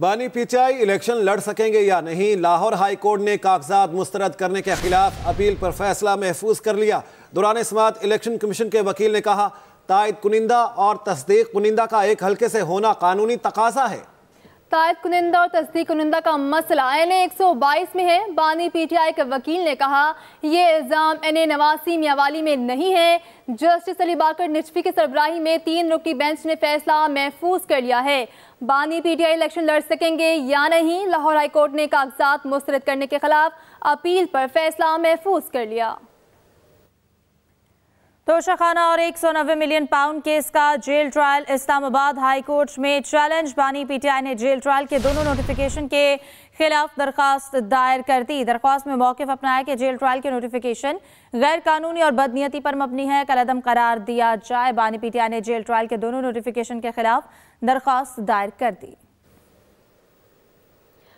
बानी PTI election लड़ सकेंगे या नहीं लाहौर हाई कोर्ट ने कागजात मुस्तरद करने के खिलाफ अपील पर फैसला महफूज कर लिया दौरान समात इलेक्शन कमीशन के वकील ने कहा तायद कुनिंदा और तस्दीक कुनिंदा का एक हल्के से होना कानूनी तकाजा है शिकायत कुनिंदा और तस्दीक कुनिंदा का मसला एन ए एक में है बानी आई के वकील ने कहा यह इल्ज़ाम एन ए नवासी मियावाली में नहीं है जस्टिस अली बाकर निचफी की सरबराही में तीन रुकी बेंच ने फैसला महफूज कर लिया है बानी पी टी आई इलेक्शन लड़ सकेंगे या नहीं लाहौर हाईकोर्ट ने कागजात मुस्तरद करने के खिलाफ अपील पर फैसला महफूज कर लिया तोशाखाना और एक सौ नब्बे मिलियन पाउंड केस का jail trial Islamabad high court में चैलेंज बानी पीटीआई ने जेल ट्रायल के दोनों नोटिफिकेशन के खिलाफ दरख्वास्त दायर कर दी दरख्वास्त में मौकफ अपनाया कि जेल ट्रायल के नोटिफिकेशन गैर कानूनी और बदनीयती पर मबनी है कलदम करार दिया जाए बानी पीटीआई ने जेल ट्रायल के दोनों नोटिफिकेशन के खिलाफ दरख्वास्त दायर कर दी